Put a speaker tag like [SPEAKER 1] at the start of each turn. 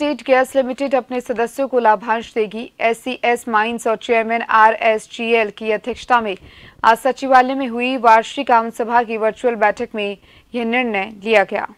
[SPEAKER 1] state gas limited अपने सदस्यों को लाभांश देगी एससीएस माइंस e और चेयरमैन आरएसजीएल की अध्यक्षता में आज सचिवालय में हुई वार्षिक आम सभा की वर्चुअल बैठक में यह निर्णय लिया गया